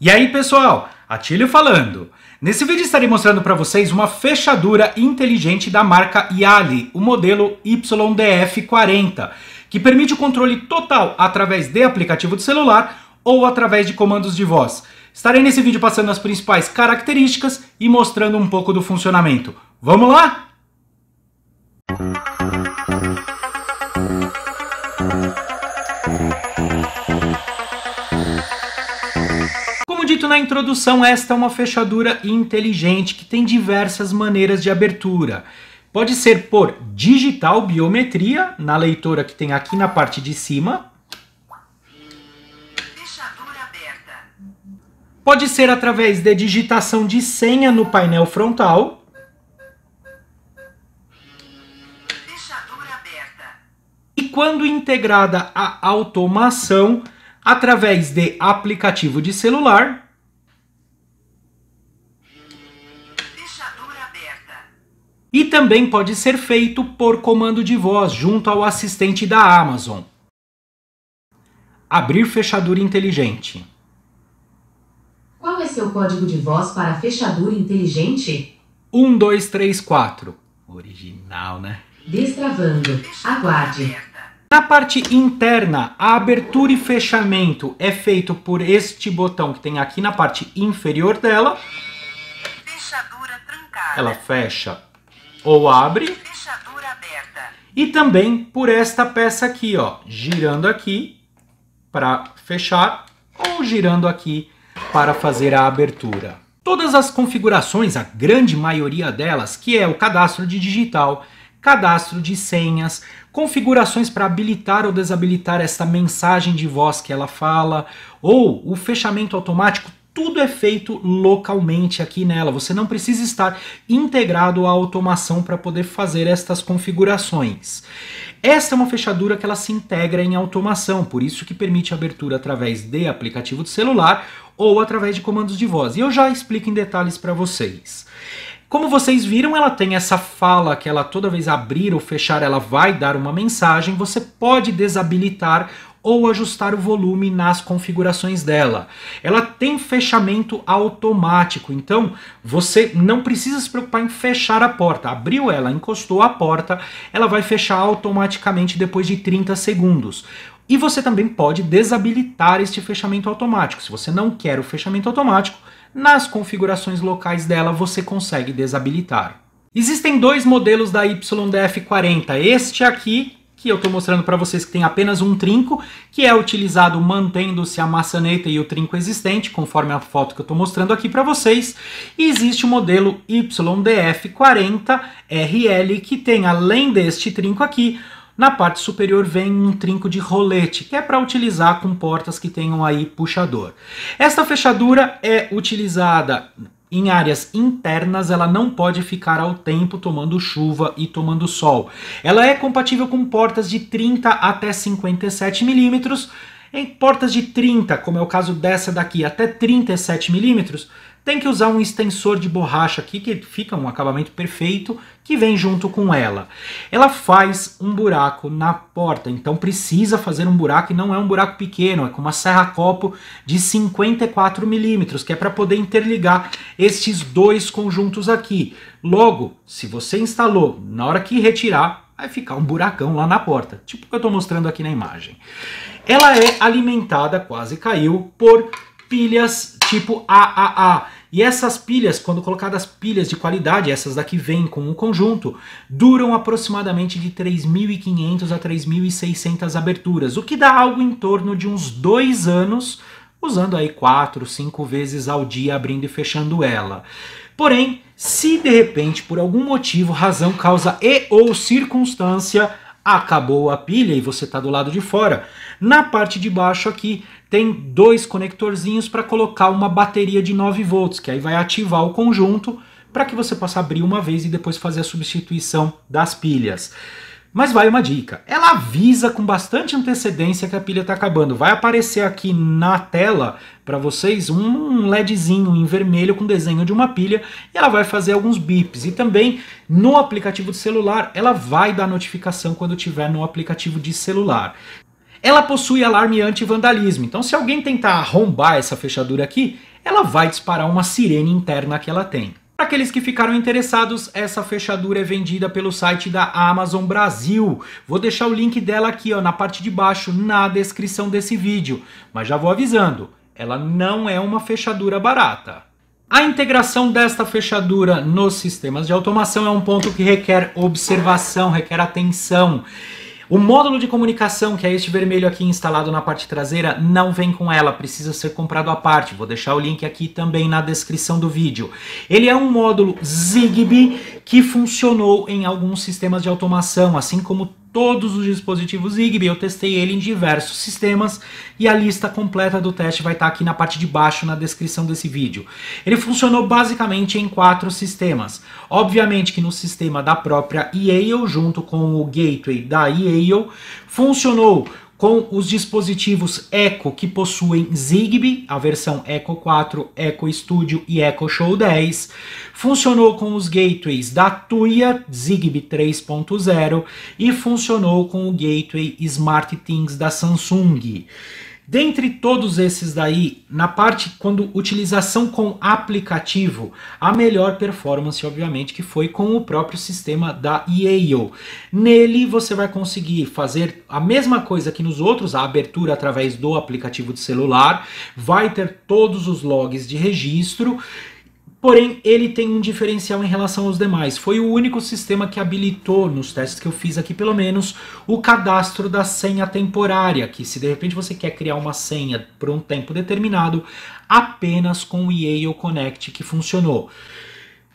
E aí pessoal, Atílio falando. Nesse vídeo estarei mostrando para vocês uma fechadura inteligente da marca Yali, o modelo YDF40, que permite o controle total através de aplicativo de celular ou através de comandos de voz. Estarei nesse vídeo passando as principais características e mostrando um pouco do funcionamento. Vamos lá? dito na introdução, esta é uma fechadura inteligente que tem diversas maneiras de abertura. Pode ser por digital biometria, na leitora que tem aqui na parte de cima. Fechadura aberta. Pode ser através de digitação de senha no painel frontal. Fechadura aberta. E quando integrada a automação, através de aplicativo de celular E também pode ser feito por comando de voz junto ao assistente da Amazon. Abrir fechadura inteligente. Qual é seu código de voz para fechadura inteligente? 1, 2, 3, 4. Original, né? Destravando. Aguarde. Na parte interna, a abertura e fechamento é feito por este botão que tem aqui na parte inferior dela. Fechadura trancada. Ela fecha ou abre. Fechadura aberta. E também por esta peça aqui, ó, girando aqui para fechar ou girando aqui para fazer a abertura. Todas as configurações, a grande maioria delas, que é o cadastro de digital, cadastro de senhas, configurações para habilitar ou desabilitar essa mensagem de voz que ela fala, ou o fechamento automático, tudo é feito localmente aqui nela. Você não precisa estar integrado à automação para poder fazer estas configurações. Esta é uma fechadura que ela se integra em automação, por isso que permite abertura através de aplicativo de celular ou através de comandos de voz. E eu já explico em detalhes para vocês. Como vocês viram, ela tem essa fala que ela toda vez abrir ou fechar, ela vai dar uma mensagem. Você pode desabilitar ou ajustar o volume nas configurações dela. Ela tem fechamento automático, então você não precisa se preocupar em fechar a porta. Abriu ela, encostou a porta, ela vai fechar automaticamente depois de 30 segundos. E você também pode desabilitar este fechamento automático. Se você não quer o fechamento automático, nas configurações locais dela você consegue desabilitar. Existem dois modelos da YDF40, este aqui que eu estou mostrando para vocês que tem apenas um trinco, que é utilizado mantendo-se a maçaneta e o trinco existente, conforme a foto que eu estou mostrando aqui para vocês. E existe o modelo YDF40RL, que tem, além deste trinco aqui, na parte superior vem um trinco de rolete, que é para utilizar com portas que tenham aí puxador. Esta fechadura é utilizada em áreas internas ela não pode ficar ao tempo tomando chuva e tomando sol. Ela é compatível com portas de 30 até 57 milímetros. Em portas de 30, como é o caso dessa daqui, até 37 milímetros, tem que usar um extensor de borracha aqui, que fica um acabamento perfeito, que vem junto com ela. Ela faz um buraco na porta, então precisa fazer um buraco, e não é um buraco pequeno, é com uma serra-copo de 54 milímetros, que é para poder interligar estes dois conjuntos aqui. Logo, se você instalou, na hora que retirar, vai ficar um buracão lá na porta, tipo o que eu estou mostrando aqui na imagem. Ela é alimentada, quase caiu, por pilhas tipo AAA. E essas pilhas, quando colocadas pilhas de qualidade, essas daqui vêm com o conjunto, duram aproximadamente de 3.500 a 3.600 aberturas, o que dá algo em torno de uns dois anos, usando aí quatro, cinco vezes ao dia abrindo e fechando ela. Porém, se de repente, por algum motivo, razão, causa e ou circunstância, acabou a pilha e você está do lado de fora. Na parte de baixo aqui tem dois conectorzinhos para colocar uma bateria de 9 volts, que aí vai ativar o conjunto para que você possa abrir uma vez e depois fazer a substituição das pilhas. Mas vai uma dica. Ela avisa com bastante antecedência que a pilha está acabando. Vai aparecer aqui na tela para vocês um LEDzinho em vermelho com desenho de uma pilha e ela vai fazer alguns bips. E também no aplicativo de celular, ela vai dar notificação quando tiver no aplicativo de celular. Ela possui alarme anti-vandalismo, então se alguém tentar arrombar essa fechadura aqui, ela vai disparar uma sirene interna que ela tem. Para aqueles que ficaram interessados, essa fechadura é vendida pelo site da Amazon Brasil. Vou deixar o link dela aqui ó, na parte de baixo, na descrição desse vídeo. Mas já vou avisando, ela não é uma fechadura barata. A integração desta fechadura nos sistemas de automação é um ponto que requer observação, requer atenção. O módulo de comunicação, que é este vermelho aqui instalado na parte traseira, não vem com ela, precisa ser comprado à parte. Vou deixar o link aqui também na descrição do vídeo. Ele é um módulo Zigbee que funcionou em alguns sistemas de automação, assim como todos os dispositivos Zigbee. Eu testei ele em diversos sistemas e a lista completa do teste vai estar tá aqui na parte de baixo na descrição desse vídeo. Ele funcionou basicamente em quatro sistemas. Obviamente que no sistema da própria Yale, junto com o gateway da Yale, funcionou com os dispositivos Echo que possuem Zigbee, a versão Echo 4, Echo Studio e Echo Show 10. Funcionou com os gateways da Tuya Zigbee 3.0 e funcionou com o gateway SmartThings da Samsung. Dentre todos esses daí, na parte quando utilização com aplicativo, a melhor performance, obviamente, que foi com o próprio sistema da Yale. Nele você vai conseguir fazer a mesma coisa que nos outros, a abertura através do aplicativo de celular, vai ter todos os logs de registro Porém, ele tem um diferencial em relação aos demais. Foi o único sistema que habilitou, nos testes que eu fiz aqui pelo menos, o cadastro da senha temporária, que se de repente você quer criar uma senha por um tempo determinado, apenas com o Yale Connect que funcionou.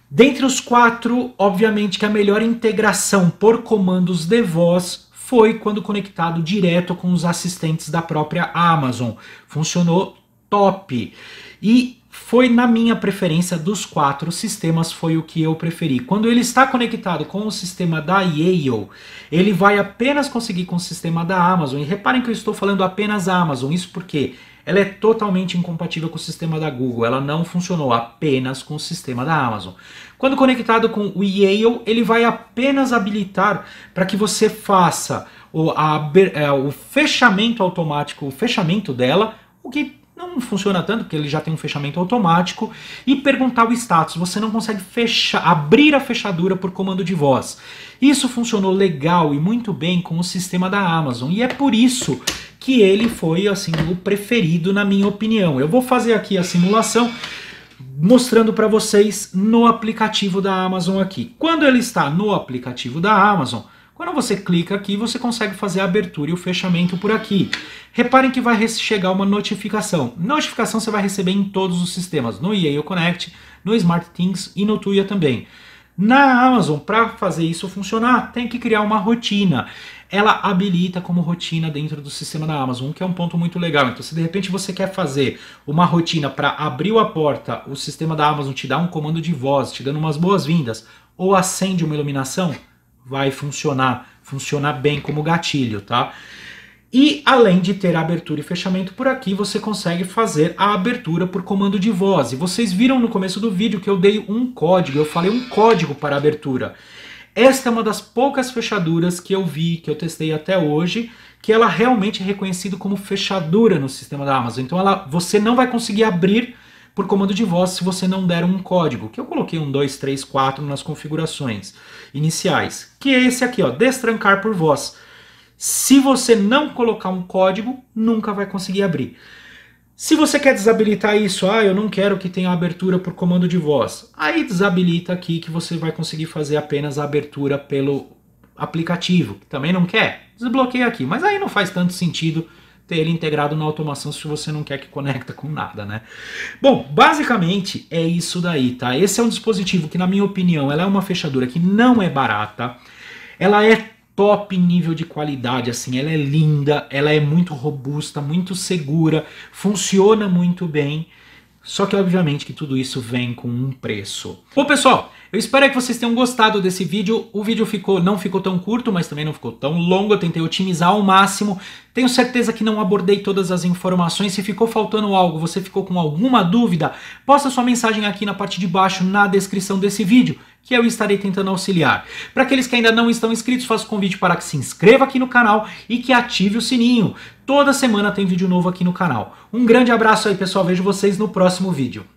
Dentre os quatro, obviamente que a melhor integração por comandos de voz foi quando conectado direto com os assistentes da própria Amazon. Funcionou top. E foi na minha preferência dos quatro sistemas, foi o que eu preferi. Quando ele está conectado com o sistema da Yale, ele vai apenas conseguir com o sistema da Amazon. E reparem que eu estou falando apenas a Amazon, isso porque ela é totalmente incompatível com o sistema da Google, ela não funcionou apenas com o sistema da Amazon. Quando conectado com o Yale, ele vai apenas habilitar para que você faça o, a, é, o fechamento automático, o fechamento dela, o que não funciona tanto porque ele já tem um fechamento automático e perguntar o status, você não consegue fechar, abrir a fechadura por comando de voz. Isso funcionou legal e muito bem com o sistema da Amazon e é por isso que ele foi assim o preferido na minha opinião. Eu vou fazer aqui a simulação mostrando para vocês no aplicativo da Amazon aqui. Quando ele está no aplicativo da Amazon, quando você clica aqui, você consegue fazer a abertura e o fechamento por aqui. Reparem que vai chegar uma notificação. Notificação você vai receber em todos os sistemas, no EA Connect, no SmartThings e no Tuya também. Na Amazon, para fazer isso funcionar, tem que criar uma rotina. Ela habilita como rotina dentro do sistema da Amazon, que é um ponto muito legal. Então, se de repente você quer fazer uma rotina para abrir a porta, o sistema da Amazon te dá um comando de voz, te dando umas boas-vindas, ou acende uma iluminação, vai funcionar, funciona bem como gatilho, tá? E além de ter abertura e fechamento por aqui, você consegue fazer a abertura por comando de voz. E vocês viram no começo do vídeo que eu dei um código, eu falei um código para abertura. Esta é uma das poucas fechaduras que eu vi, que eu testei até hoje, que ela realmente é reconhecida como fechadura no sistema da Amazon. Então ela, você não vai conseguir abrir por comando de voz se você não der um código, que eu coloquei um 2, 3, 4 nas configurações iniciais, que é esse aqui, ó, destrancar por voz. Se você não colocar um código, nunca vai conseguir abrir. Se você quer desabilitar isso, ah, eu não quero que tenha abertura por comando de voz, aí desabilita aqui que você vai conseguir fazer apenas a abertura pelo aplicativo. Também não quer? Desbloqueia aqui. Mas aí não faz tanto sentido ter ele integrado na automação se você não quer que conecta com nada, né? Bom, basicamente é isso daí, tá? Esse é um dispositivo que, na minha opinião, ela é uma fechadura que não é barata. Ela é top nível de qualidade, assim, ela é linda, ela é muito robusta, muito segura, funciona muito bem. Só que obviamente que tudo isso vem com um preço. Bom pessoal, eu espero que vocês tenham gostado desse vídeo. O vídeo ficou não ficou tão curto, mas também não ficou tão longo. Eu tentei otimizar ao máximo. Tenho certeza que não abordei todas as informações. Se ficou faltando algo, você ficou com alguma dúvida, posta sua mensagem aqui na parte de baixo na descrição desse vídeo que eu estarei tentando auxiliar. Para aqueles que ainda não estão inscritos, faço convite para que se inscreva aqui no canal e que ative o sininho. Toda semana tem vídeo novo aqui no canal. Um grande abraço aí, pessoal. Vejo vocês no próximo vídeo.